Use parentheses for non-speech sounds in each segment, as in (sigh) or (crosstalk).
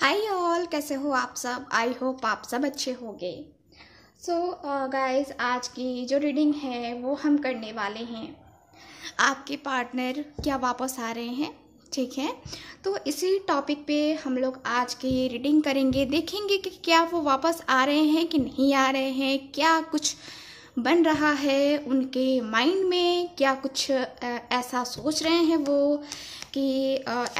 Hi all कैसे हो आप सब आई होप आप सब अच्छे होंगे सो गाइस uh, आज की जो रीडिंग है वो हम करने वाले हैं आपके पार्टनर क्या वापस आ रहे हैं ठीक है तो इसी टॉपिक पे हम लोग आज की रीडिंग करेंगे देखेंगे कि क्या वो वापस आ रहे हैं कि नहीं आ रहे हैं क्या कुछ बन रहा है उनके माइंड में क्या कुछ ऐसा सोच रहे हैं वो कि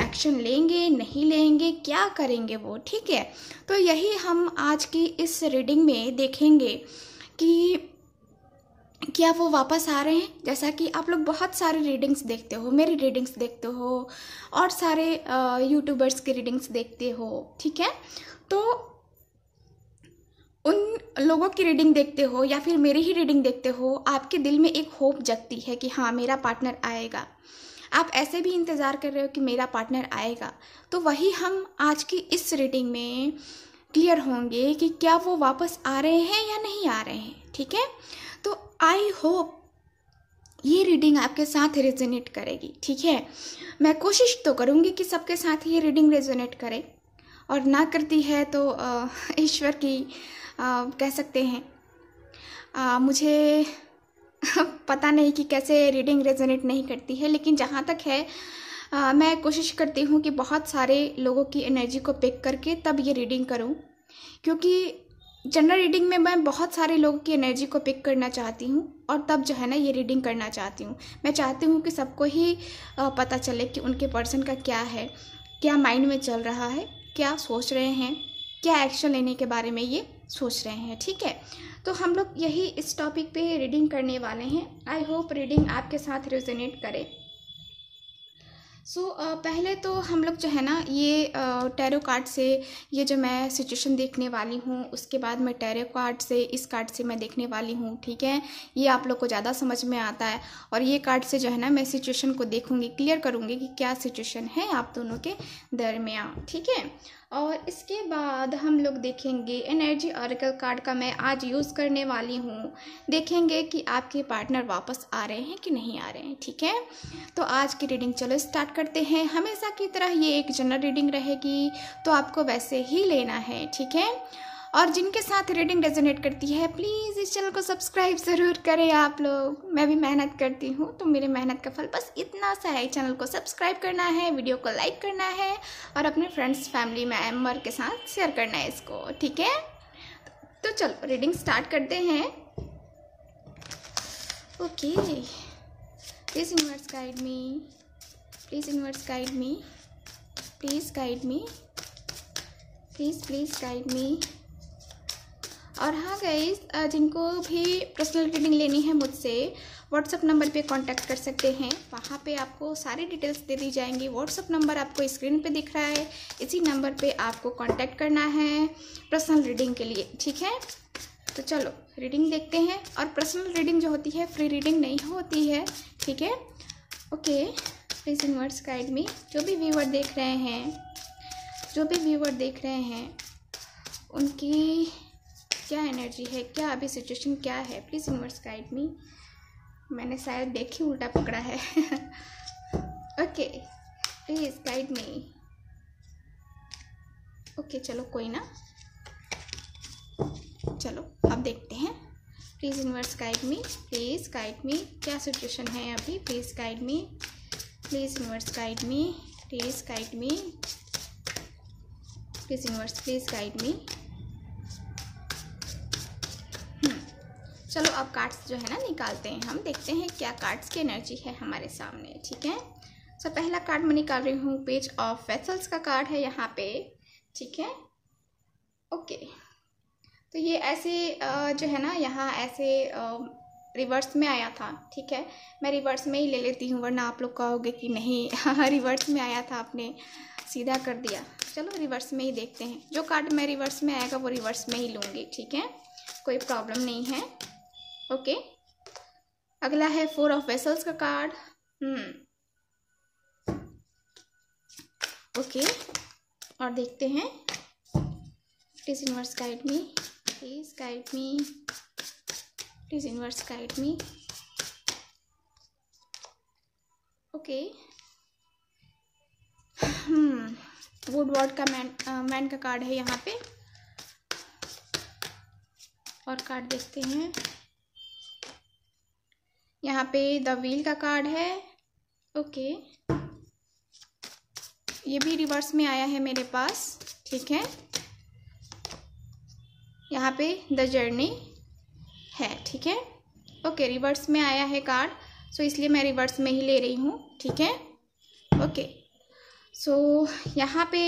एक्शन लेंगे नहीं लेंगे क्या करेंगे वो ठीक है तो यही हम आज की इस रीडिंग में देखेंगे कि क्या वो वापस आ रहे हैं जैसा कि आप लोग बहुत सारे रीडिंग्स देखते हो मेरी रीडिंग्स देखते हो और सारे यूट्यूबर्स की रीडिंग्स देखते हो ठीक है तो उन लोगों की रीडिंग देखते हो या फिर मेरी ही रीडिंग देखते हो आपके दिल में एक होप जगती है कि हाँ मेरा पार्टनर आएगा आप ऐसे भी इंतज़ार कर रहे हो कि मेरा पार्टनर आएगा तो वही हम आज की इस रीडिंग में क्लियर होंगे कि क्या वो वापस आ रहे हैं या नहीं आ रहे हैं ठीक है तो आई होप ये रीडिंग आपके साथ रेजोनेट करेगी ठीक है मैं कोशिश तो करूँगी कि सबके साथ ये रीडिंग रेजोनेट करे और ना करती है तो (laughs) ईश्वर की आ, कह सकते हैं आ, मुझे (laughs) पता नहीं कि कैसे रीडिंग रेजोनेट नहीं करती है लेकिन जहाँ तक है आ, मैं कोशिश करती हूँ कि बहुत सारे लोगों की एनर्जी को पिक करके तब ये रीडिंग करूँ क्योंकि जनरल रीडिंग में मैं बहुत सारे लोगों की एनर्जी को पिक करना चाहती हूँ और तब जो है ना ये रीडिंग करना चाहती हूँ मैं चाहती हूँ कि सबको ही पता चले कि उनके पर्सन का क्या है क्या माइंड में चल रहा है क्या सोच रहे हैं क्या एक्शन लेने के बारे में ये सोच रहे हैं ठीक है तो हम लोग यही इस टॉपिक पे रीडिंग करने वाले हैं आई होप रीडिंग आपके साथ रेजोनेट करे सो so, uh, पहले तो हम लोग जो है ना ये टैरो कार्ड से ये जो मैं सिचुएशन देखने वाली हूँ उसके बाद मैं टैरो कार्ड से इस कार्ड से मैं देखने वाली हूँ ठीक है ये आप लोग को ज़्यादा समझ में आता है और ये कार्ड से जो है ना मैं सिचुएशन को देखूँगी क्लियर करूँगी कि क्या सिचुएशन है आप दोनों के दरमियान ठीक है और इसके बाद हम लोग देखेंगे एनर्जी ऑरिकल कार्ड का मैं आज यूज़ करने वाली हूँ देखेंगे कि आपके पार्टनर वापस आ रहे हैं कि नहीं आ रहे हैं ठीक है तो आज की रीडिंग चलो स्टार्ट करते हैं हमेशा की तरह ये एक जनरल रीडिंग रहेगी तो आपको वैसे ही लेना है ठीक है और जिनके साथ रीडिंग रेजोनेट करती है प्लीज़ इस चैनल को सब्सक्राइब ज़रूर करें आप लोग मैं भी मेहनत करती हूँ तो मेरे मेहनत का फल बस इतना सा है चैनल को सब्सक्राइब करना है वीडियो को लाइक करना है और अपने फ्रेंड्स फैमिली मेम्बर के साथ शेयर करना है इसको ठीक है तो चलो रीडिंग स्टार्ट करते हैं okay this universe guide me please universe guide me please guide me please please guide me और हाँ गई जिनको भी पर्सनल रीडिंग लेनी है मुझसे व्हाट्सअप नंबर पे कांटेक्ट कर सकते हैं वहाँ पे आपको सारी डिटेल्स दे दी जाएंगी व्हाट्सअप नंबर आपको स्क्रीन पे दिख रहा है इसी नंबर पे आपको कांटेक्ट करना है पर्सनल रीडिंग के लिए ठीक है तो चलो रीडिंग देखते हैं और पर्सनल रीडिंग जो होती है फ्री रीडिंग नहीं होती है ठीक है ओके फेस इनवर्स गाइड में जो भी व्यूवर देख रहे हैं जो भी व्यूवर देख रहे हैं उनकी क्या एनर्जी है क्या अभी सिचुएशन क्या है प्लीज़ इनवर्स गाइड में मैंने शायद देख ही उल्टा पकड़ा है okay please guide me okay चलो कोई ना चलो अब देखते हैं please inverse guide me please guide me क्या सिचुएशन है अभी please guide me please universe guide me please guide me please universe please guide me चलो अब कार्ड्स जो है ना निकालते हैं हम देखते हैं क्या कार्ड्स की एनर्जी है हमारे सामने ठीक है सो so, पहला कार्ड मैं निकाल रही हूँ पेज ऑफ वेसल्स का कार्ड है यहाँ पे ठीक है ओके तो ये ऐसे जो है ना यहाँ ऐसे रिवर्स में आया था ठीक है मैं रिवर्स में ही ले लेती हूँ वरना आप लोग कहोगे कि नहीं रिवर्स हाँ, में आया था आपने सीधा कर दिया चलो रिवर्स में ही देखते हैं जो कार्ड मैं रिवर्स में आएगा वो रिवर्स में ही लूँगी ठीक है कोई प्रॉब्लम नहीं है ओके अगला है फोर ऑफ वेसल्स का कार्ड हम्म ओके और देखते हैं please universe guide me please guide me please inverse guide me okay वुड hmm. वॉर्ड का मैन मैन uh, का कार्ड है यहाँ पे और कार्ड देखते हैं यहाँ पे द व्हील का कार्ड है ओके ये भी रिवर्स में आया है मेरे पास ठीक है यहाँ पे द जर्नी है ठीक है ओके रिवर्स में आया है कार्ड सो इसलिए मैं रिवर्स में ही ले रही हूँ ठीक है ओके सो यहाँ पे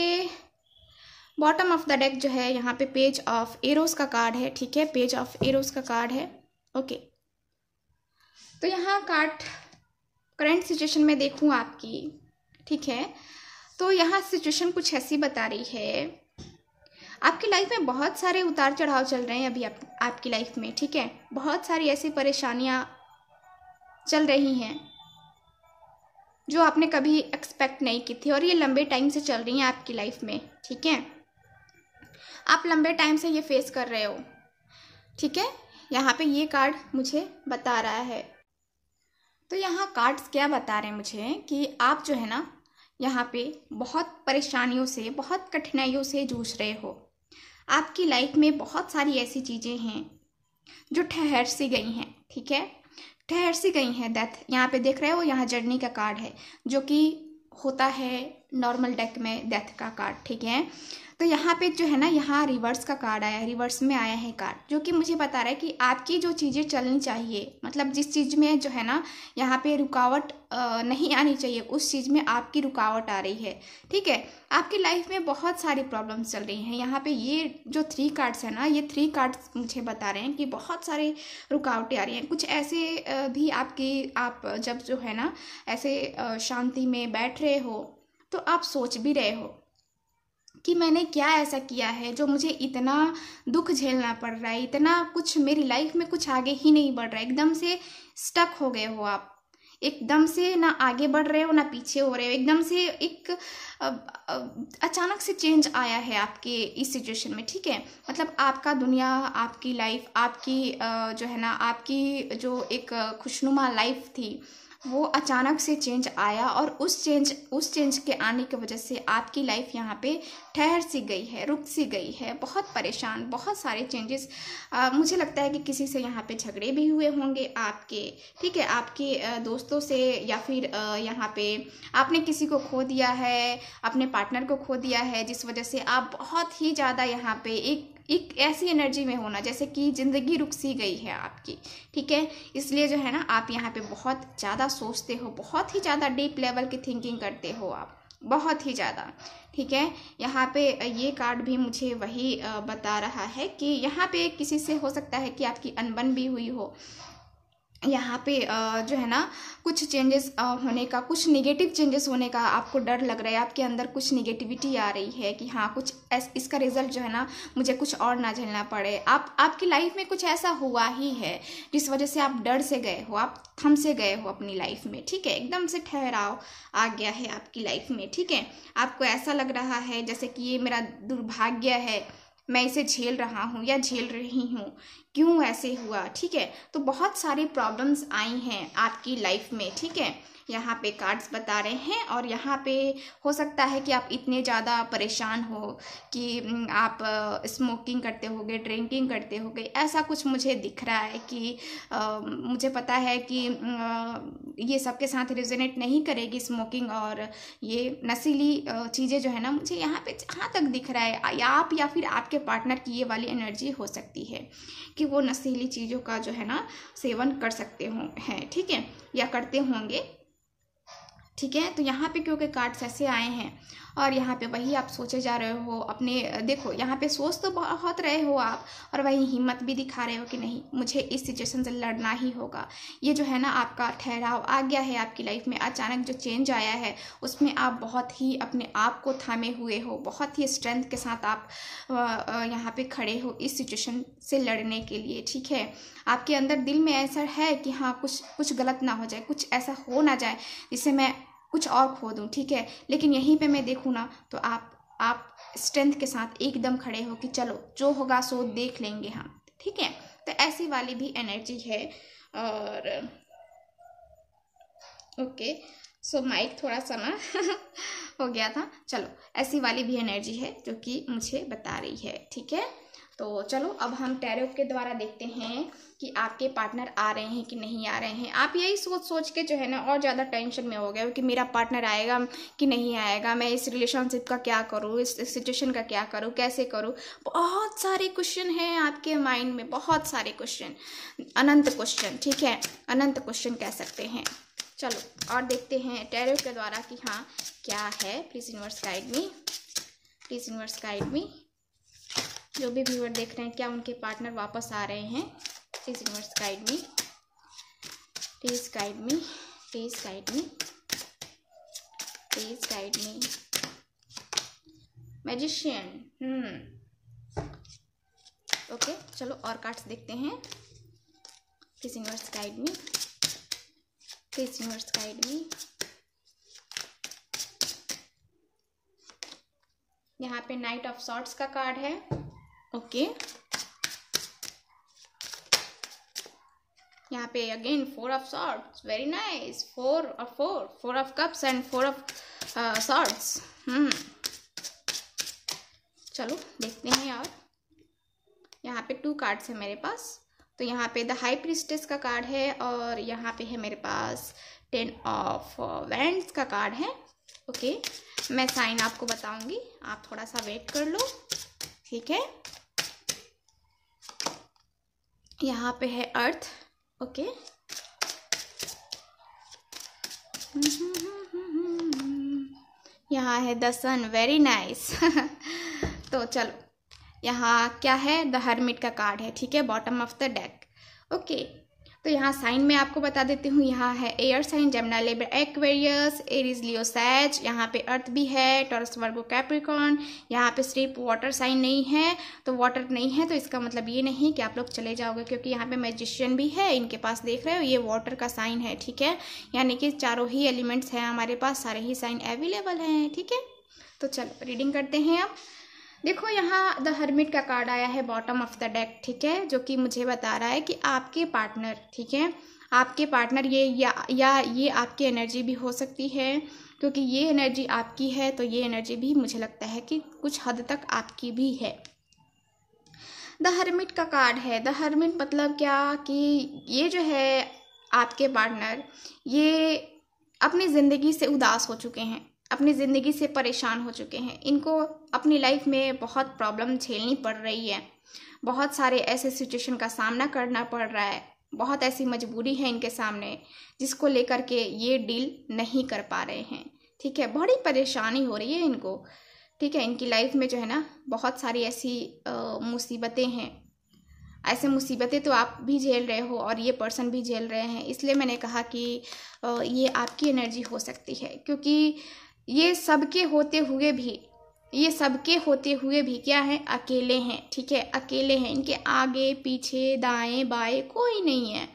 बॉटम ऑफ द डेक जो है यहाँ पे पेज ऑफ एरोस का कार्ड है ठीक है पेज ऑफ एरोस का कार्ड है ओके तो यहाँ कार्ड करंट सिचुएशन में देखूँ आपकी ठीक है तो यहाँ सिचुएशन कुछ ऐसी बता रही है आपकी लाइफ में बहुत सारे उतार चढ़ाव चल रहे हैं अभी आप, आपकी लाइफ में ठीक है बहुत सारी ऐसी परेशानियाँ चल रही हैं जो आपने कभी एक्सपेक्ट नहीं की थी और ये लंबे टाइम से चल रही हैं आपकी लाइफ में ठीक है आप लंबे टाइम से ये फेस कर रहे हो ठीक है यहाँ पे ये कार्ड मुझे बता रहा है तो यहाँ कार्ड्स क्या बता रहे हैं मुझे कि आप जो है ना यहाँ पे बहुत परेशानियों से बहुत कठिनाइयों से जूझ रहे हो आपकी लाइफ में बहुत सारी ऐसी चीज़ें हैं जो ठहर सी गई हैं ठीक है ठहर सी गई हैं डेथ यहाँ पे देख रहे हो यहाँ जर्नी का कार्ड है जो कि होता है नॉर्मल डेक में डेथ का कार्ड ठीक है तो यहाँ पे जो है ना यहाँ रिवर्स का कार्ड आया है रिवर्स में आया है कार्ड जो कि मुझे बता रहा है कि आपकी जो चीज़ें चलनी चाहिए मतलब जिस चीज़ में जो है ना यहाँ पे रुकावट नहीं आनी चाहिए उस चीज़ में आपकी रुकावट आ रही है ठीक है आपकी लाइफ में बहुत सारी प्रॉब्लम्स चल रही हैं यहाँ पे ये जो थ्री कार्ड्स हैं ना ये थ्री कार्ड्स मुझे बता रहे हैं कि बहुत सारे रुकावटें आ रही हैं कुछ ऐसे भी आपकी आप जब जो है ना ऐसे शांति में बैठ रहे हो तो आप सोच भी रहे हो कि मैंने क्या ऐसा किया है जो मुझे इतना दुख झेलना पड़ रहा है इतना कुछ मेरी लाइफ में कुछ आगे ही नहीं बढ़ रहा है एकदम से स्टक हो गए हो आप एकदम से ना आगे बढ़ रहे हो ना पीछे हो रहे हो एकदम से एक अचानक से चेंज आया है आपके इस सिचुएशन में ठीक है मतलब आपका दुनिया आपकी लाइफ आपकी जो है ना आपकी जो एक खुशनुमा लाइफ थी वो अचानक से चेंज आया और उस चेंज उस चेंज के आने की वजह से आपकी लाइफ यहाँ पे ठहर सी गई है रुक सी गई है बहुत परेशान बहुत सारे चेंजेस मुझे लगता है कि किसी से यहाँ पे झगड़े भी हुए होंगे आपके ठीक है आपके दोस्तों से या फिर यहाँ पे आपने किसी को खो दिया है अपने पार्टनर को खो दिया है जिस वजह से आप बहुत ही ज़्यादा यहाँ पे एक एक ऐसी एनर्जी में होना जैसे कि ज़िंदगी रुक सी गई है आपकी ठीक है इसलिए जो है ना आप यहाँ पे बहुत ज़्यादा सोचते हो बहुत ही ज़्यादा डीप लेवल की थिंकिंग करते हो आप बहुत ही ज़्यादा ठीक है यहाँ पे ये कार्ड भी मुझे वही बता रहा है कि यहाँ पे किसी से हो सकता है कि आपकी अनबन भी हुई हो यहाँ पे जो है ना कुछ चेंजेस होने का कुछ निगेटिव चेंजेस होने का आपको डर लग रहा है आपके अंदर कुछ निगेटिविटी आ रही है कि हाँ कुछ एस, इसका रिजल्ट जो है ना मुझे कुछ और ना झेलना पड़े आप आपकी लाइफ में कुछ ऐसा हुआ ही है जिस वजह से आप डर से गए हो आप थम से गए हो अपनी लाइफ में ठीक है एकदम से ठहराव आ गया है आपकी लाइफ में ठीक है आपको ऐसा लग रहा है जैसे कि ये मेरा दुर्भाग्य है मैं इसे झेल रहा हूँ या झेल रही हूँ क्यों ऐसे हुआ ठीक है तो बहुत सारी प्रॉब्लम्स आई हैं आपकी लाइफ में ठीक है यहाँ पे कार्ड्स बता रहे हैं और यहाँ पे हो सकता है कि आप इतने ज़्यादा परेशान हो कि आप स्मोकिंग करते होगे ड्रिंकिंग करते होगे ऐसा कुछ मुझे दिख रहा है कि आ, मुझे पता है कि आ, ये सबके साथ रिजोनेट नहीं करेगी स्मोकिंग और ये नसीली चीज़ें जो है ना मुझे यहाँ पे जहाँ तक दिख रहा है या आप या फिर आपके पार्टनर की ये वाली एनर्जी हो सकती है कि वो नसीली चीज़ों का जो है ना सेवन कर सकते हों हैं ठीक है या करते होंगे ठीक है तो यहाँ पे क्योंकि कार्ड्स ऐसे आए हैं और यहाँ पे वही आप सोचे जा रहे हो अपने देखो यहाँ पे सोच तो बहुत रहे हो आप और वही हिम्मत भी दिखा रहे हो कि नहीं मुझे इस सिचुएशन से लड़ना ही होगा ये जो है ना आपका ठहराव आ गया है आपकी लाइफ में अचानक जो चेंज आया है उसमें आप बहुत ही अपने आप को थामे हुए हो बहुत ही स्ट्रेंथ के साथ आप यहाँ पे खड़े हो इस सिचुएशन से लड़ने के लिए ठीक है आपके अंदर दिल में ऐसा है कि हाँ कुछ कुछ गलत ना हो जाए कुछ ऐसा हो ना जाए जिससे मैं कुछ और खो दूँ ठीक है लेकिन यहीं पे मैं देखूँ ना तो आप आप स्ट्रेंथ के साथ एकदम खड़े हो कि चलो जो होगा सो देख लेंगे हम ठीक है तो ऐसी वाली भी एनर्जी है और ओके सो माइक थोड़ा सा ना (laughs) हो गया था चलो ऐसी वाली भी एनर्जी है जो कि मुझे बता रही है ठीक है तो चलो अब हम टैरो के द्वारा देखते हैं कि आपके पार्टनर आ रहे हैं कि नहीं आ रहे हैं आप यही सोच सोच के जो है ना और ज़्यादा टेंशन में हो गए कि मेरा पार्टनर आएगा कि नहीं आएगा मैं इस रिलेशनशिप का क्या करूँ इस सिचुएशन का क्या करूँ कैसे करूँ बहुत सारे क्वेश्चन हैं आपके माइंड में बहुत सारे क्वेश्चन अनंत क्वेश्चन ठीक है अनंत क्वेश्चन कह सकते हैं चलो और देखते हैं टैरो के द्वारा कि हाँ क्या है please universe guide me please universe guide me जो भी व्यूअर देख रहे हैं क्या उनके पार्टनर वापस आ रहे हैं please universe guide me please guide me please guide me please guide me magician okay चलो और कार्ड्स देखते हैं please universe guide me please universe guide me यहाँ पे नाइट ऑफ शॉर्ट्स का कार्ड है ओके यहाँ पे again four of swords very nice four और four four of cups and four of swords hmm चलो देखते हैं यार यहाँ पे टू कार्ड्स है मेरे पास तो यहाँ पे द हाई प्रिस्टेस का कार्ड है और यहाँ पे है मेरे पास टेन ऑफ वैंड का कार्ड है ओके मैं साइन आपको बताऊंगी आप थोड़ा सा वेट कर लो ठीक है यहाँ पे है अर्थ ओके यहाँ है द सन वेरी नाइस (laughs) तो चलो यहाँ क्या है द हरमिट का कार्ड है ठीक है bottom of the deck okay तो यहाँ साइन में आपको बता देती हूँ यहाँ है air sign Gemini Libra Aquarius Aries Leo सैच यहाँ पे अर्थ भी है टॉरस वर्गो कैप्रिकॉन यहाँ पे सिर्फ वाटर साइन नहीं है तो वाटर नहीं है तो इसका मतलब ये नहीं कि आप लोग चले जाओगे क्योंकि यहाँ पे मैजिशियन भी है इनके पास देख रहे हो ये वाटर का साइन है ठीक है यानी कि चारों ही एलिमेंट्स हैं हमारे पास सारे ही साइन अवेलेबल हैं ठीक है तो चलो रीडिंग करते हैं आप देखो यहाँ द हर्मिट का कार्ड आया है बॉटम ऑफ द डेक ठीक है जो कि मुझे बता रहा है कि आपके पार्टनर ठीक है आपके पार्टनर ये या या ये आपकी एनर्जी भी हो सकती है क्योंकि ये एनर्जी आपकी है तो ये एनर्जी भी मुझे लगता है कि कुछ हद तक आपकी भी है द हर्मिट का कार्ड है द हर्मिट मतलब क्या कि ये जो है आपके पार्टनर ये अपनी ज़िंदगी से उदास हो चुके हैं अपनी ज़िंदगी से परेशान हो चुके हैं इनको अपनी लाइफ में बहुत प्रॉब्लम झेलनी पड़ रही है बहुत सारे ऐसे सिचुएशन का सामना करना पड़ रहा है बहुत ऐसी मजबूरी है इनके सामने जिसको लेकर के ये डील नहीं कर पा रहे हैं ठीक है बड़ी परेशानी हो रही है इनको ठीक है इनकी लाइफ में जो है ना बहुत सारी ऐसी मुसीबतें हैं ऐसे मुसीबतें तो आप भी झेल रहे हो और ये पर्सन भी झेल रहे हैं इसलिए मैंने कहा कि ये आपकी एनर्जी हो सकती है क्योंकि ये सबके होते हुए भी ये सबके होते हुए भी क्या है अकेले हैं ठीक है अकेले हैं इनके आगे पीछे दाएं बाएं कोई नहीं है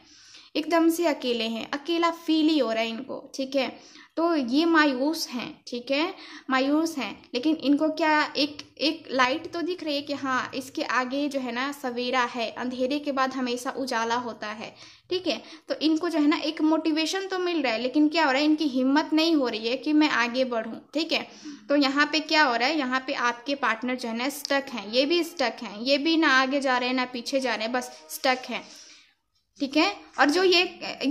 एकदम से अकेले हैं अकेला फील ही हो रहा है इनको ठीक है तो ये मायूस हैं ठीक है मायूस हैं लेकिन इनको क्या एक एक लाइट तो दिख रही है कि हाँ इसके आगे जो है ना सवेरा है अंधेरे के बाद हमेशा उजाला होता है ठीक है तो इनको जो है ना एक मोटिवेशन तो मिल रहा है लेकिन क्या हो रहा है इनकी हिम्मत नहीं हो रही है कि मैं आगे बढ़ूँ ठीक है तो यहाँ पे क्या हो रहा है यहाँ पे आपके पार्टनर जो है ना स्टक हैं ये भी स्टक हैं ये भी ना आगे जा रहे हैं ना पीछे जा रहे हैं बस स्टक हैं ठीक है और जो ये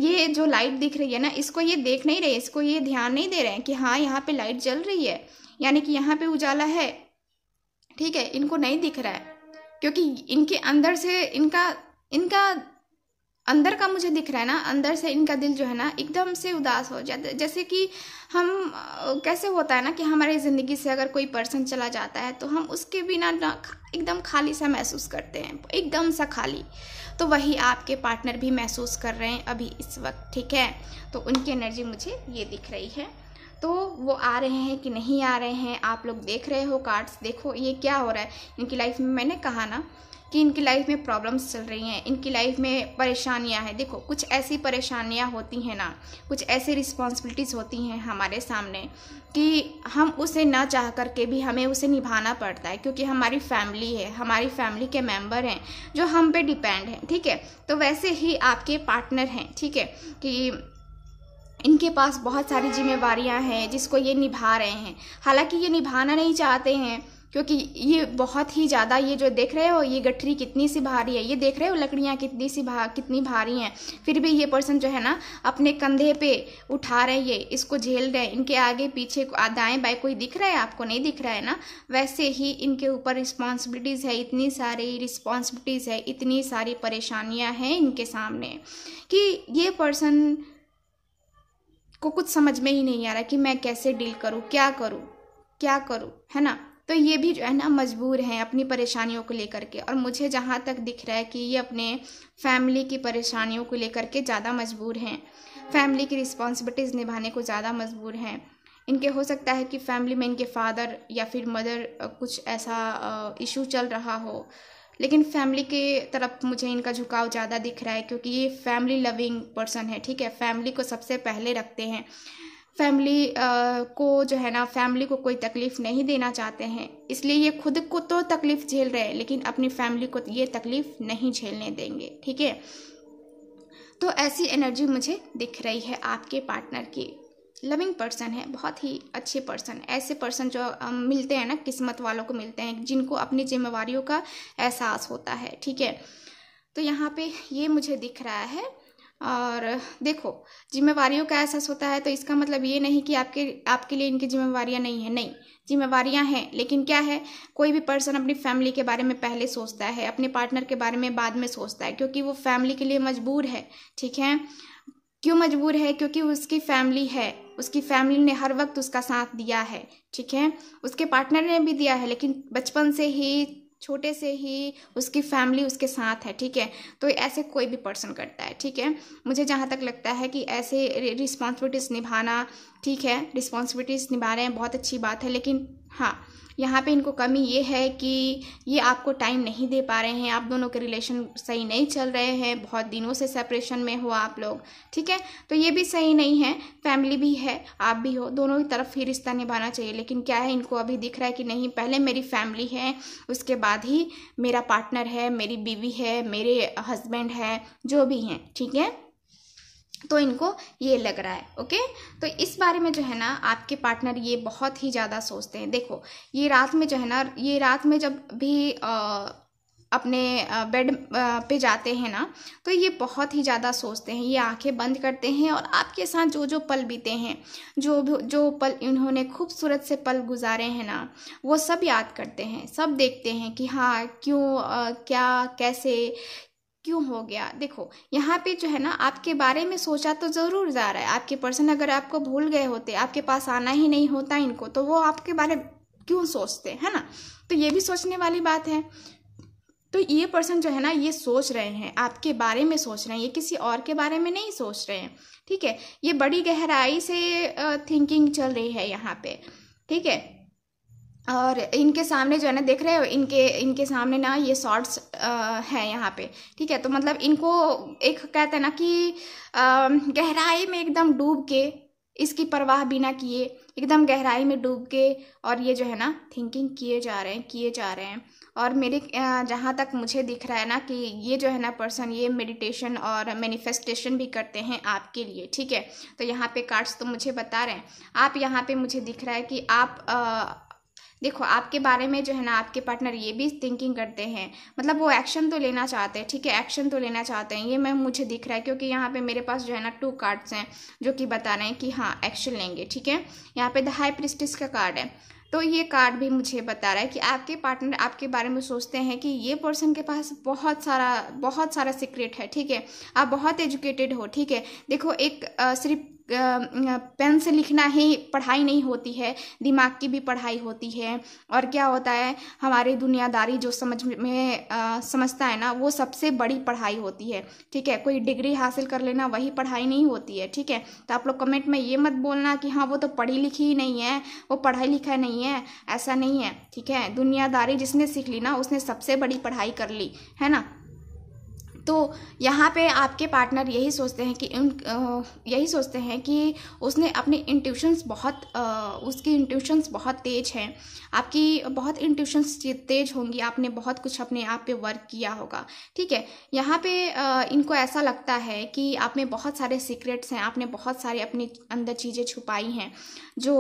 ये जो लाइट दिख रही है ना इसको ये देख नहीं रहे इसको ये ध्यान नहीं दे रहे हैं कि हाँ यहाँ पे लाइट जल रही है यानी कि यहाँ पे उजाला है ठीक है इनको नहीं दिख रहा है क्योंकि इनके अंदर से इनका इनका अंदर का मुझे दिख रहा है ना अंदर से इनका दिल जो है ना एकदम से उदास हो जाता है जैसे कि हम कैसे होता है ना कि हमारी ज़िंदगी से अगर कोई पर्सन चला जाता है तो हम उसके बिना एकदम खाली सा महसूस करते हैं एकदम सा खाली तो वही आपके पार्टनर भी महसूस कर रहे हैं अभी इस वक्त ठीक है तो उनकी एनर्जी मुझे ये दिख रही है तो वो आ रहे हैं कि नहीं आ रहे हैं आप लोग देख रहे हो कार्ड्स देखो ये क्या हो रहा है इनकी लाइफ में मैंने कहा ना कि इनकी लाइफ में प्रॉब्लम्स चल रही हैं इनकी लाइफ में परेशानियां हैं देखो कुछ ऐसी परेशानियां होती हैं ना कुछ ऐसी रिस्पॉन्सिबिलिटीज़ होती हैं हमारे सामने कि हम उसे ना चाह कर के भी हमें उसे निभाना पड़ता है क्योंकि हमारी फैमिली है हमारी फैमिली के मेंबर हैं जो हम पे डिपेंड हैं ठीक है तो वैसे ही आपके पार्टनर हैं ठीक है कि इनके पास बहुत सारी जिम्मेवारियाँ हैं जिसको ये निभा रहे हैं हालांकि ये निभाना नहीं चाहते हैं क्योंकि ये बहुत ही ज़्यादा ये जो देख रहे हो ये गठरी कितनी सी भारी है ये देख रहे हो लकड़ियाँ कितनी सी भा कितनी भारी हैं फिर भी ये पर्सन जो है ना अपने कंधे पे उठा रहे हैं ये इसको झेल रहे हैं इनके आगे पीछे दाएं बाएँ कोई दिख रहा है आपको नहीं दिख रहा है ना वैसे ही इनके ऊपर रिस्पॉन्सिबिलिटीज़ है इतनी सारी रिस्पॉन्सिबिलिटीज़ है इतनी सारी परेशानियाँ हैं इनके सामने कि ये पर्सन को कुछ समझ में ही नहीं आ रहा कि मैं कैसे डील करूँ क्या करूँ क्या करूँ है ना तो ये भी जो है ना मजबूर हैं अपनी परेशानियों को लेकर के और मुझे जहाँ तक दिख रहा है कि ये अपने फैमिली की परेशानियों को लेकर के ज़्यादा मजबूर हैं फैमिली की रिस्पॉन्सिबिलिटीज़ निभाने को ज़्यादा मजबूर हैं इनके हो सकता है कि फैमिली में इनके फादर या फिर मदर कुछ ऐसा इशू चल रहा हो लेकिन फैमिली के तरफ मुझे इनका झुकाव ज़्यादा दिख रहा है क्योंकि ये फैमिली लविंग पर्सन है ठीक है फैमिली को सबसे पहले रखते हैं फैमिली को जो है ना फैमिली को कोई तकलीफ़ नहीं देना चाहते हैं इसलिए ये खुद को तो तकलीफ़ झेल रहे हैं लेकिन अपनी फैमिली को ये तकलीफ़ नहीं झेलने देंगे ठीक है तो ऐसी एनर्जी मुझे दिख रही है आपके पार्टनर की लविंग पर्सन है बहुत ही अच्छे पर्सन ऐसे पर्सन जो मिलते हैं ना किस्मत वालों को मिलते हैं जिनको अपनी जिम्मेवारियों का एहसास होता है ठीक है तो यहाँ पे ये मुझे दिख रहा है और देखो जिम्मेवारियों का एहसास होता है तो इसका मतलब ये नहीं कि आपके आपके लिए इनकी जिम्मेवारियाँ नहीं है नहीं जिम्मेवारियाँ हैं लेकिन क्या है कोई भी पर्सन अपनी फैमिली के बारे में पहले सोचता है अपने पार्टनर के बारे में बाद में सोचता है क्योंकि वो फैमिली के लिए मजबूर है ठीक है क्यों मजबूर है क्योंकि उसकी फैमिली है उसकी फैमिली ने हर वक्त उसका साथ दिया है ठीक है उसके पार्टनर ने भी दिया है लेकिन बचपन से ही छोटे से ही उसकी फैमिली उसके साथ है ठीक है तो ऐसे कोई भी पर्सन करता है ठीक है मुझे जहाँ तक लगता है कि ऐसे रिस्पॉन्सिबिलिटीज़ निभाना ठीक है रिस्पॉन्सिबिलिटीज़ निभा रहे हैं बहुत अच्छी बात है लेकिन हाँ यहाँ पे इनको कमी ये है कि ये आपको टाइम नहीं दे पा रहे हैं आप दोनों के रिलेशन सही नहीं चल रहे हैं बहुत दिनों से सेपरेशन में हो आप लोग ठीक है तो ये भी सही नहीं है फैमिली भी है आप भी हो दोनों की तरफ ही रिश्ता निभाना चाहिए लेकिन क्या है इनको अभी दिख रहा है कि नहीं पहले मेरी फैमिली है उसके बाद ही मेरा पार्टनर है मेरी बीवी है मेरे हस्बैंड है जो भी हैं ठीक है तो इनको ये लग रहा है ओके तो इस बारे में जो है ना आपके पार्टनर ये बहुत ही ज़्यादा सोचते हैं देखो ये रात में जो है ना ये रात में जब भी आ, अपने बेड पे जाते हैं ना तो ये बहुत ही ज़्यादा सोचते हैं ये आंखें बंद करते हैं और आपके साथ जो जो पल बीते हैं जो जो पल इन्होंने खूबसूरत से पल गुजारे हैं ना वो सब याद करते हैं सब देखते हैं कि हाँ क्यों आ, क्या कैसे क्यों हो गया देखो यहाँ पे जो है ना आपके बारे में सोचा तो ज़रूर जा रहा है आपके पर्सन अगर आपको भूल गए होते आपके पास आना ही नहीं होता इनको तो वो आपके बारे क्यों सोचते है ना तो ये भी सोचने वाली बात है तो ये पर्सन जो है ना ये सोच रहे हैं आपके बारे में सोच रहे हैं ये किसी और के बारे में नहीं सोच रहे हैं ठीक है ये बड़ी गहराई से थिंकिंग चल रही है यहाँ पे ठीक है और इनके सामने जो है ना देख रहे हो इनके इनके सामने ना ये शॉर्ट्स हैं यहाँ पे ठीक है तो मतलब इनको एक कहते हैं ना कि आ, गहराई में एकदम डूब के इसकी परवाह बिना किए एकदम गहराई में डूब के और ये जो है ना थिंकिंग किए जा रहे हैं किए जा रहे हैं और मेरे जहाँ तक मुझे दिख रहा है ना कि ये जो है ना पर्सन ये मेडिटेशन और मैनिफेस्टेशन भी करते हैं आपके लिए ठीक है तो यहाँ पे कार्ड्स तो मुझे बता रहे हैं आप यहाँ पे मुझे दिख रहा है कि आप आ, देखो आपके बारे में जो है ना आपके पार्टनर ये भी थिंकिंग करते हैं मतलब वो एक्शन तो लेना चाहते हैं ठीक है एक्शन तो लेना चाहते हैं ये मैं मुझे दिख रहा है क्योंकि यहाँ पे मेरे पास जो है ना टू कार्ड्स हैं जो कि बता रहे हैं कि हाँ एक्शन लेंगे ठीक है यहाँ पे द हाई प्रिस्टिस का कार्ड है तो ये कार्ड भी मुझे बता रहा है कि आपके पार्टनर आपके बारे में सोचते हैं कि ये पर्सन के पास बहुत सारा बहुत सारा सीक्रेट है ठीक है आप बहुत एजुकेटेड हो ठीक है देखो एक सिर्फ पेन से लिखना ही पढ़ाई नहीं होती है दिमाग की भी पढ़ाई होती है और क्या होता है हमारी दुनियादारी जो समझ में आ, समझता है ना वो सबसे बड़ी पढ़ाई होती है ठीक है कोई डिग्री हासिल कर लेना वही पढ़ाई नहीं होती है ठीक है तो आप लोग कमेंट में ये मत बोलना कि हाँ वो तो पढ़ी लिखी ही नहीं है वो पढ़ाई लिखा नहीं है ऐसा नहीं है ठीक है दुनियादारी जिसने सीख ली ना उसने सबसे बड़ी पढ़ाई कर ली है ना तो यहाँ पे आपके पार्टनर यही सोचते हैं कि उन यही सोचते हैं कि उसने अपने इंट्यूशंस बहुत उसकी इंट्यूशंस बहुत तेज हैं आपकी बहुत इंट्यूशंस तेज होंगी आपने बहुत कुछ अपने आप पे वर्क किया होगा ठीक है यहाँ पे इनको ऐसा लगता है कि आप में बहुत सारे सीक्रेट्स हैं आपने बहुत सारे अपने अंदर चीज़ें छुपाई हैं जो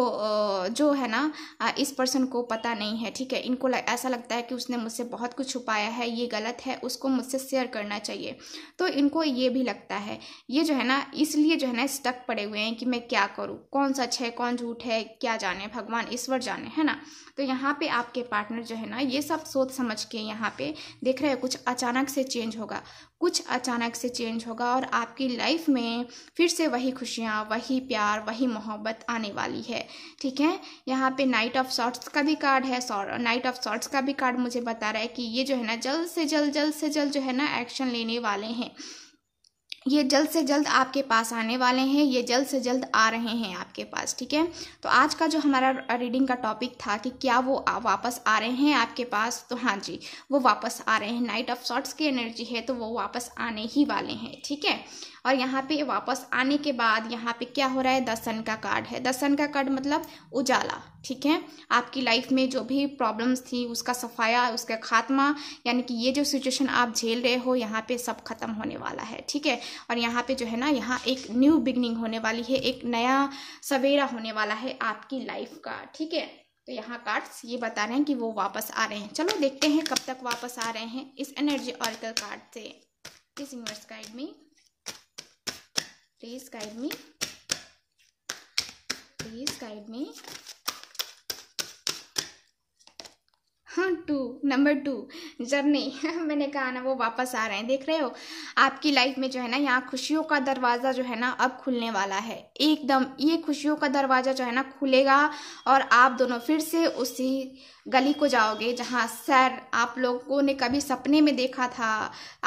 जो है ना इस पर्सन को पता नहीं है ठीक है इनको ऐसा लगता है कि उसने मुझसे बहुत कुछ छुपाया है ये गलत है उसको मुझसे शेयर करना चाहिए चाहिए तो इनको ये भी लगता है ये जो है ना इसलिए जो है ना स्टक पड़े हुए हैं कि मैं क्या करूँ कौन सच है कौन झूठ है क्या जाने भगवान ईश्वर जाने है ना तो यहाँ पे आपके पार्टनर जो है ना ये सब सोच समझ के यहाँ पे देख रहे हैं कुछ अचानक से चेंज होगा कुछ अचानक से चेंज होगा और आपकी लाइफ में फिर से वही खुशियाँ वही प्यार वही मोहब्बत आने वाली है ठीक है यहाँ पे नाइट ऑफ शॉर्ट्स का भी कार्ड है नाइट ऑफ शॉर्ट्स का भी कार्ड मुझे बता रहा है कि ये जो है ना जल्द से जल्द जल्द से जल्द जो है ना एक्शन लेने वाले हैं ये जल्द से जल्द आपके पास आने वाले हैं ये जल्द से जल्द आ रहे हैं आपके पास ठीक है तो आज का जो हमारा रीडिंग का टॉपिक था कि क्या वो वापस आ रहे हैं आपके पास तो हाँ जी वो वापस आ रहे हैं नाइट ऑफ शॉर्ट्स की एनर्जी है तो वो वापस आने ही वाले हैं ठीक है और यहाँ पे वापस आने के बाद यहाँ पे क्या हो रहा है दसन का कार्ड है दसन का कार्ड मतलब उजाला ठीक है आपकी लाइफ में जो भी प्रॉब्लम्स थी उसका सफाया उसका खात्मा यानी कि ये जो सिचुएशन आप झेल रहे हो यहाँ पे सब खत्म होने वाला है ठीक है और यहाँ पे जो है ना यहाँ एक न्यू बिगनिंग होने वाली है एक नया सवेरा होने वाला है आपकी लाइफ का ठीक है तो यहाँ कार्ड्स ये बता रहे हैं कि वो वापस आ रहे हैं चलो देखते हैं कब तक वापस आ रहे हैं इस एनर्जी ऑरिकल कार्ड से इस universe guide me please guide me please guide me हाँ टू नंबर टू जर्नी (laughs) मैंने कहा ना वो वापस आ रहे हैं देख रहे हो आपकी लाइफ में जो है ना यहाँ खुशियों का दरवाज़ा जो है ना अब खुलने वाला है एकदम ये खुशियों का दरवाज़ा जो है ना खुलेगा और आप दोनों फिर से उसी गली को जाओगे जहाँ सर आप लोगों ने कभी सपने में देखा था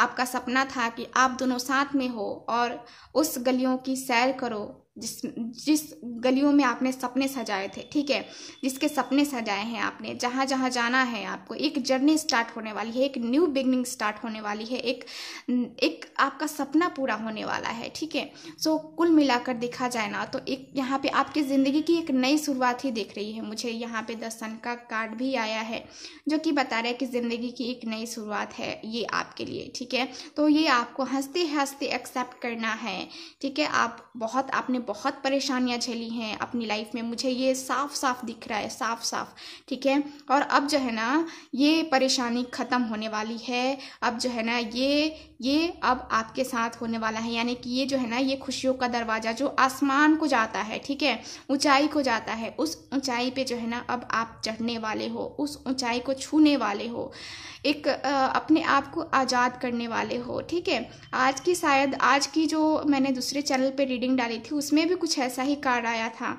आपका सपना था कि आप दोनों साथ में हो और उस गलियों की सैर करो जिस जिस गलियों में आपने सपने सजाए थे ठीक है जिसके सपने सजाए हैं आपने जहाँ जहाँ जाना है आपको एक जर्नी स्टार्ट होने वाली है एक न्यू बिगनिंग स्टार्ट होने वाली है एक एक आपका सपना पूरा होने वाला है ठीक है सो कुल मिलाकर देखा जाए ना तो एक यहाँ पे आपकी ज़िंदगी की एक नई शुरुआत ही देख रही है मुझे यहाँ पर दर्शन का कार्ड भी आया है जो कि बता रहा है कि ज़िंदगी की एक नई शुरुआत है ये आपके लिए ठीक है तो ये आपको हंसते हंसते एक्सेप्ट करना है ठीक है आप बहुत आपने बहुत परेशानियाँ झेली हैं अपनी लाइफ में मुझे ये साफ साफ दिख रहा है साफ साफ ठीक है और अब जो है ना ये परेशानी ख़त्म होने वाली है अब जो है ना ये ये अब आपके साथ होने वाला है यानी कि ये जो है ना ये खुशियों का दरवाज़ा जो आसमान को जाता है ठीक है ऊंचाई को जाता है उस ऊंचाई पे जो है ना अब आप चढ़ने वाले हो उस ऊंचाई को छूने वाले हो एक आ, अपने आप को आज़ाद करने वाले हो ठीक है आज की शायद आज की जो मैंने दूसरे चैनल पे रीडिंग डाली थी उसमें में भी कुछ ऐसा ही कार्ड आया था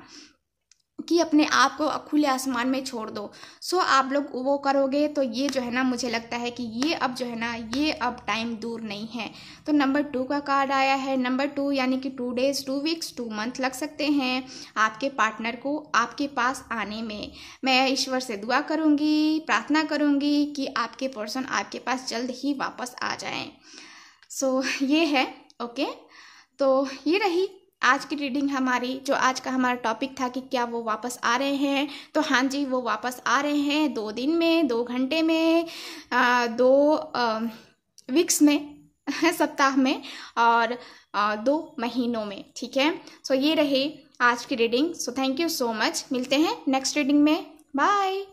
कि अपने आप को खुले आसमान में छोड़ दो सो आप लोग वो करोगे तो ये जो है ना मुझे लगता है कि ये अब जो है ना ये अब टाइम दूर नहीं है तो नंबर टू का कार्ड आया है नंबर टू यानी कि two days two weeks two month लग सकते हैं आपके पार्टनर को आपके पास आने में मैं ईश्वर से दुआ करूँगी प्रार्थना करूँगी कि आपके पर्सन आपके पास जल्द ही वापस आ जाए सो so, ये है ओके okay? तो ये रही आज की रीडिंग हमारी जो आज का हमारा टॉपिक था कि क्या वो वापस आ रहे हैं तो हाँ जी वो वापस आ रहे हैं दो दिन में दो घंटे में आ, दो आ, वीक्स में (laughs) सप्ताह में और आ, दो महीनों में ठीक है सो so, ये रही आज की reading so thank you so much मिलते हैं नेक्स्ट रीडिंग में बाय